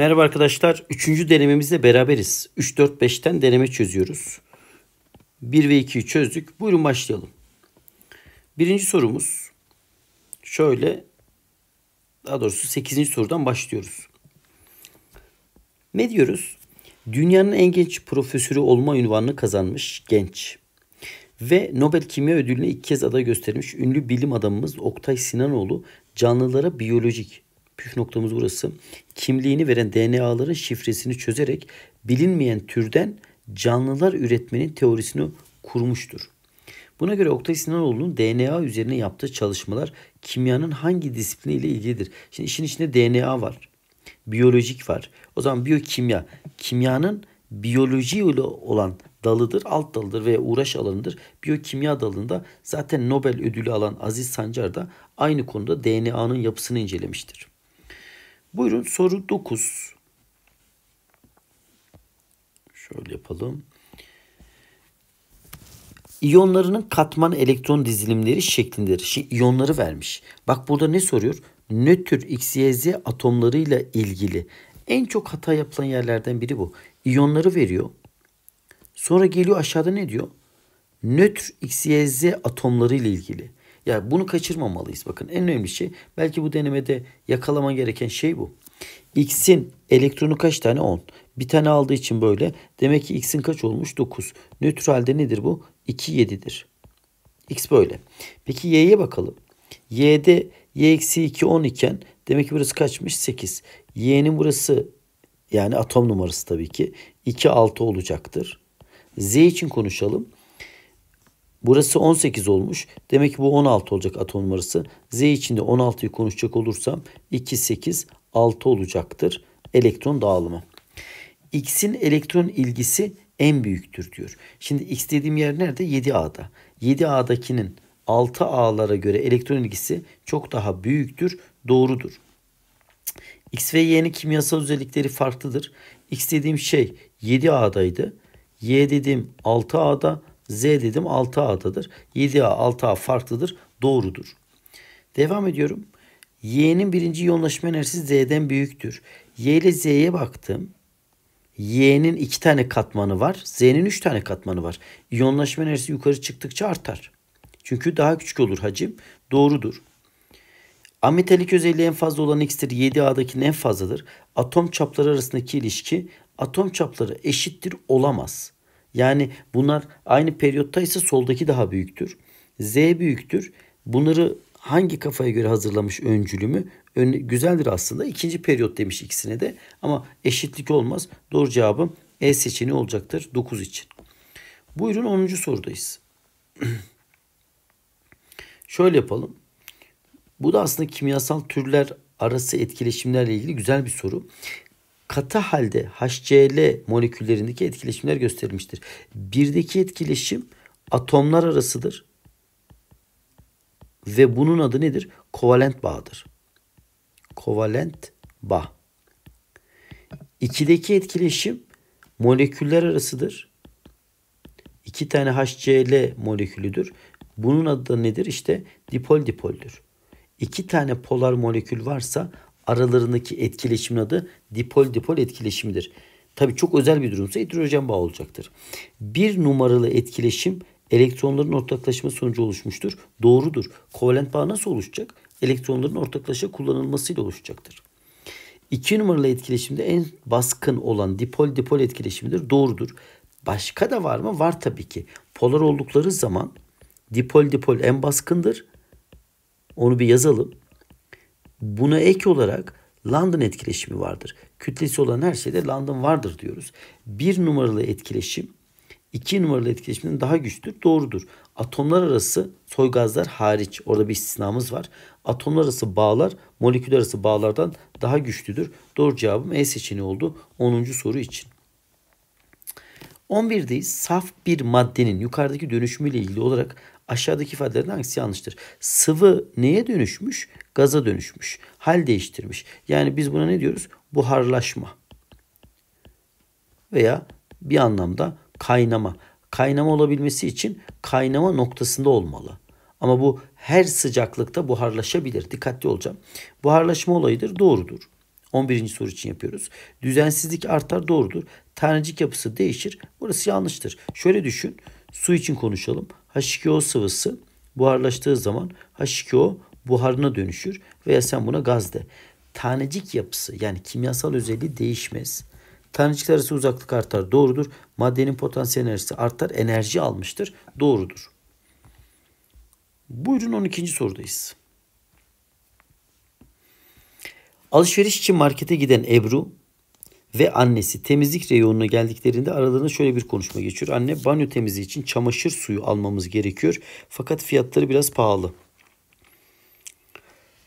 Merhaba arkadaşlar. Üçüncü denememizle beraberiz. 3-4-5'ten deneme çözüyoruz. 1 ve 2'yi çözdük. Buyurun başlayalım. Birinci sorumuz şöyle. Daha doğrusu 8. sorudan başlıyoruz. Ne diyoruz? Dünyanın en genç profesörü olma ünvanını kazanmış genç ve Nobel Kimya Ödülü'ne ilk kez aday göstermiş ünlü bilim adamımız Oktay Sinanoğlu canlılara biyolojik püf noktamız burası. Kimliğini veren DNA'ların şifresini çözerek bilinmeyen türden canlılar üretmenin teorisini kurmuştur. Buna göre Oktay Sinanoğlu'nun DNA üzerine yaptığı çalışmalar kimyanın hangi disiplini ile ilgilidir? Şimdi işin içinde DNA var. Biyolojik var. O zaman biyokimya. Kimyanın biyoloji ile olan dalıdır, alt dalıdır veya uğraş alanıdır. Biyokimya dalında zaten Nobel ödülü alan Aziz Sancar da aynı konuda DNA'nın yapısını incelemiştir. Buyurun soru 9. Şöyle yapalım. İyonlarının katman elektron dizilimleri şeklindedir. Şimdi iyonları vermiş. Bak burada ne soruyor? Nötr X, Y, Z atomlarıyla ilgili. En çok hata yapılan yerlerden biri bu. İyonları veriyor. Sonra geliyor aşağıda ne diyor? Nötr X, Y, Z atomlarıyla ilgili. Ya bunu kaçırmamalıyız bakın. En önemli şey belki bu denemede yakalaman gereken şey bu. X'in elektronu kaç tane? 10. Bir tane aldığı için böyle. Demek ki X'in kaç olmuş? 9. Nötralde nedir bu? 2, 7'dir. X böyle. Peki Y'ye bakalım. Y'de Y eksi 2, 10 iken demek ki burası kaçmış? 8. Y'nin burası yani atom numarası tabii ki 2, 6 olacaktır. Z için konuşalım. Burası 18 olmuş. Demek ki bu 16 olacak atom numarası. Z içinde 16'yı konuşacak olursam 2, 8, 6 olacaktır elektron dağılımı. X'in elektron ilgisi en büyüktür diyor. Şimdi X dediğim yer nerede? 7A'da. 7A'dakinin 6A'lara göre elektron ilgisi çok daha büyüktür, doğrudur. X ve Y'nin kimyasal özellikleri farklıdır. X dediğim şey 7A'daydı. Y dediğim 6A'da. Z dedim 6A'dadır. 7A 6A farklıdır. Doğrudur. Devam ediyorum. Y'nin birinci yoğunlaşma enerjisi Z'den büyüktür. Y ile Z'ye baktım. Y'nin iki tane katmanı var. Z'nin üç tane katmanı var. İyonlaşma enerjisi yukarı çıktıkça artar. Çünkü daha küçük olur hacim. Doğrudur. Ametalik özelliği en fazla olan X'tir. 7A'dakinin en fazladır. Atom çapları arasındaki ilişki atom çapları eşittir olamaz. Yani bunlar aynı periyotta ise soldaki daha büyüktür. Z büyüktür. Bunları hangi kafaya göre hazırlamış öncülümü ön, güzeldir aslında. İkinci periyot demiş ikisine de ama eşitlik olmaz. Doğru cevabım E seçeneği olacaktır 9 için. Buyurun 10. sorudayız. Şöyle yapalım. Bu da aslında kimyasal türler arası etkileşimlerle ilgili güzel bir soru katı halde HCl moleküllerindeki etkileşimler göstermiştir. Birdeki etkileşim atomlar arasıdır ve bunun adı nedir? Kovalent bağdır. Kovalent bağ. İkideki etkileşim moleküller arasıdır. İki tane HCl molekülüdür. Bunun adı nedir? İşte dipol dipoldür. İki tane polar molekül varsa aralarındaki etkileşimin adı dipol dipol etkileşimidir. Tabii çok özel bir durumsa hidrojen bağı olacaktır. Bir numaralı etkileşim elektronların ortaklaşma sonucu oluşmuştur. Doğrudur. Kovalent bağ nasıl oluşacak? Elektronların ortaklaşa kullanılmasıyla oluşacaktır. İki numaralı etkileşimde en baskın olan dipol dipol etkileşimidir. Doğrudur. Başka da var mı? Var tabii ki. Polar oldukları zaman dipol dipol en baskındır. Onu bir yazalım. Buna ek olarak London etkileşimi vardır. Kütlesi olan her şeyde London vardır diyoruz. Bir numaralı etkileşim iki numaralı etkileşimden daha güçlüdür. Doğrudur. Atomlar arası soy gazlar hariç orada bir istisnamız var. Atomlar arası bağlar moleküller arası bağlardan daha güçlüdür. Doğru cevabım E seçeneği oldu 10. soru için. 11'deyiz. Saf bir maddenin yukarıdaki dönüşümüyle ilgili olarak Aşağıdaki ifadelerden hangisi yanlıştır? Sıvı neye dönüşmüş? Gaza dönüşmüş. Hal değiştirmiş. Yani biz buna ne diyoruz? Buharlaşma. Veya bir anlamda kaynama. Kaynama olabilmesi için kaynama noktasında olmalı. Ama bu her sıcaklıkta buharlaşabilir. Dikkatli olacağım. Buharlaşma olayıdır. Doğrudur. 11. soru için yapıyoruz. Düzensizlik artar doğrudur. Tanecik yapısı değişir. Burası yanlıştır. Şöyle düşün. Su için konuşalım. H2O sıvısı buharlaştığı zaman H2O buharına dönüşür veya sen buna gaz de. Tanecik yapısı yani kimyasal özelliği değişmez. Tanecikler arası uzaklık artar doğrudur. Maddenin potansiyel enerjisi artar enerji almıştır doğrudur. Buyurun 12. sorudayız. Alışveriş için markete giden Ebru ve annesi temizlik reyonuna geldiklerinde aralarında şöyle bir konuşma geçiyor. Anne banyo temizliği için çamaşır suyu almamız gerekiyor fakat fiyatları biraz pahalı.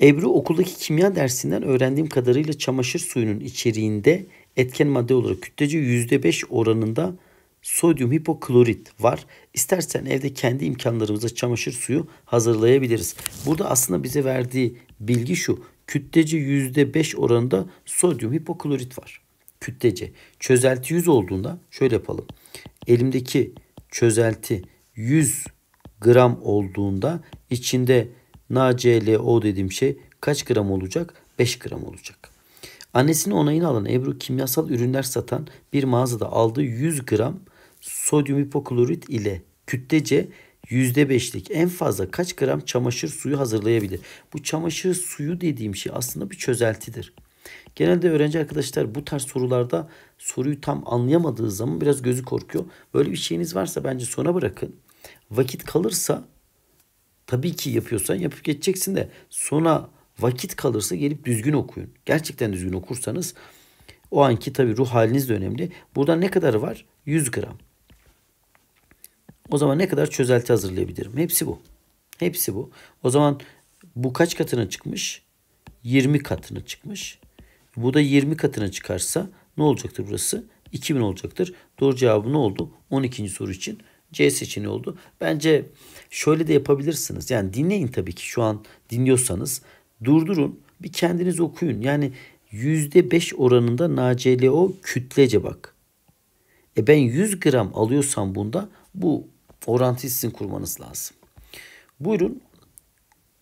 Ebru okuldaki kimya dersinden öğrendiğim kadarıyla çamaşır suyunun içeriğinde etken madde olarak kütlece %5 oranında sodyum hipoklorit var. İstersen evde kendi imkanlarımızla çamaşır suyu hazırlayabiliriz. Burada aslında bize verdiği bilgi şu. Kütlece %5 oranında sodyum hipoklorit var kütlece. Çözelti 100 olduğunda şöyle yapalım. Elimdeki çözelti 100 gram olduğunda içinde NaClO dediğim şey kaç gram olacak? 5 gram olacak. Annesinin onayını alan Ebru kimyasal ürünler satan bir mağazada aldığı 100 gram sodyum hipoklorit ile kütlece %5'lik en fazla kaç gram çamaşır suyu hazırlayabilir? Bu çamaşır suyu dediğim şey aslında bir çözeltidir. Genelde öğrenci arkadaşlar bu tarz sorularda soruyu tam anlayamadığı zaman biraz gözü korkuyor. Böyle bir şeyiniz varsa bence sona bırakın. Vakit kalırsa tabii ki yapıyorsan yapıp geçeceksin de sona vakit kalırsa gelip düzgün okuyun. Gerçekten düzgün okursanız o anki tabii ruh haliniz de önemli. Burada ne kadar var? 100 gram. O zaman ne kadar çözelti hazırlayabilirim? Hepsi bu. Hepsi bu. O zaman bu kaç katına çıkmış? 20 katına çıkmış. Bu da 20 katına çıkarsa ne olacaktır burası? 2000 olacaktır. Doğru cevabı ne oldu? 12. soru için C seçeneği oldu. Bence şöyle de yapabilirsiniz. Yani dinleyin tabii ki şu an dinliyorsanız. Durdurun bir kendiniz okuyun. Yani %5 oranında NaClO kütlece bak. E ben 100 gram alıyorsam bunda bu orantı sizin kurmanız lazım. Buyurun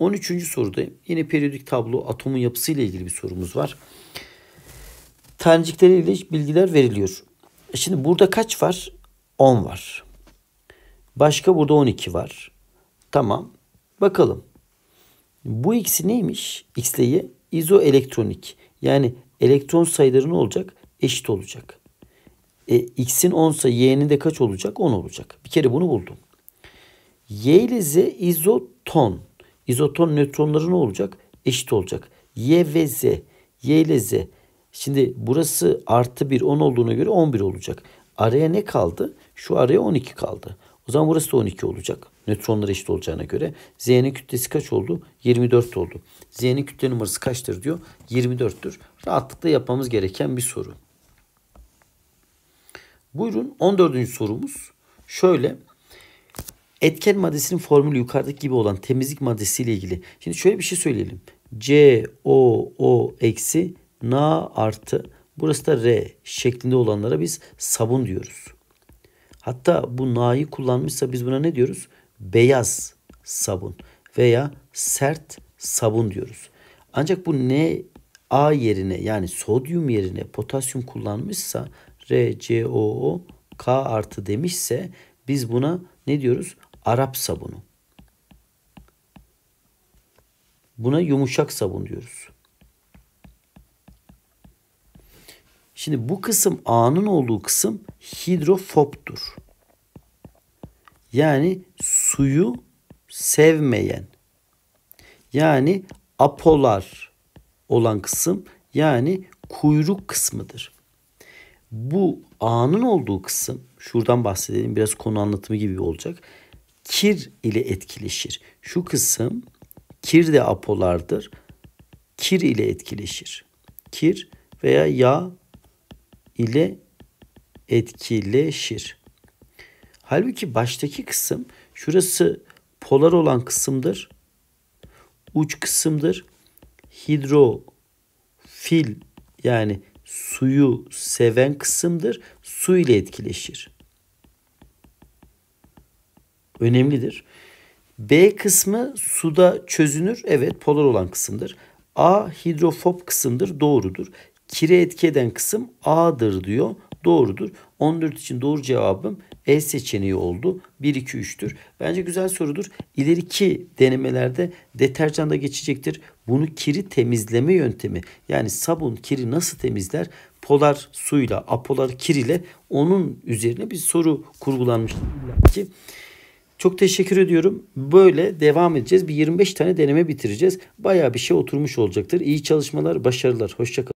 13. soruda yine periyodik tablo atomun yapısıyla ilgili bir sorumuz var. Tanecikleriyle bilgiler veriliyor. E şimdi burada kaç var? 10 var. Başka burada 12 var. Tamam. Bakalım. Bu ikisi neymiş? X'le Y İzoelektronik. Yani elektron sayıları ne olacak? Eşit olacak. E, X'in 10 ise Y'nin de kaç olacak? 10 olacak. Bir kere bunu buldum. Y ile Z izoton. İzoton nötronları ne olacak? Eşit olacak. Y ve Z. Y ile Z. Şimdi burası artı 1 10 olduğuna göre 11 olacak. Araya ne kaldı? Şu araya 12 kaldı. O zaman burası da 12 olacak. Nötronlar eşit olacağına göre. Z'nin kütlesi kaç oldu? 24 oldu. Z'nin kütle numarası kaçtır diyor? 24'tür. Rahatlıkla yapmamız gereken bir soru. Buyurun 14. sorumuz. Şöyle Etken maddesinin formülü yukarıdaki gibi olan temizlik maddesiyle ilgili. Şimdi şöyle bir şey söyleyelim. C, O, O eksi, Na artı. Burası da R şeklinde olanlara biz sabun diyoruz. Hatta bu Na'yı kullanmışsa biz buna ne diyoruz? Beyaz sabun veya sert sabun diyoruz. Ancak bu ne A yerine yani sodyum yerine potasyum kullanmışsa R, C, O, O, K artı demişse biz buna ne diyoruz? Arap sabunu. Buna yumuşak sabun diyoruz. Şimdi bu kısım A'nın olduğu kısım hidrofobtur. Yani suyu sevmeyen. Yani apolar olan kısım yani kuyruk kısmıdır. Bu A'nın olduğu kısım şuradan bahsedelim biraz konu anlatımı gibi olacak kir ile etkileşir. Şu kısım kir de apolardır. Kir ile etkileşir. Kir veya yağ ile etkileşir. Halbuki baştaki kısım şurası polar olan kısımdır. Uç kısımdır. Hidrofil yani suyu seven kısımdır. Su ile etkileşir önemlidir. B kısmı suda çözünür. Evet polar olan kısımdır. A hidrofob kısımdır. Doğrudur. Kire etki eden kısım A'dır diyor. Doğrudur. 14 için doğru cevabım E seçeneği oldu. 1, 2, 3'tür. Bence güzel sorudur. İleriki denemelerde deterjan da geçecektir. Bunu kiri temizleme yöntemi yani sabun kiri nasıl temizler? Polar suyla, apolar kir ile onun üzerine bir soru kurgulanmış ki çok teşekkür ediyorum. Böyle devam edeceğiz. Bir 25 tane deneme bitireceğiz. Baya bir şey oturmuş olacaktır. İyi çalışmalar, başarılar. Hoşçakalın.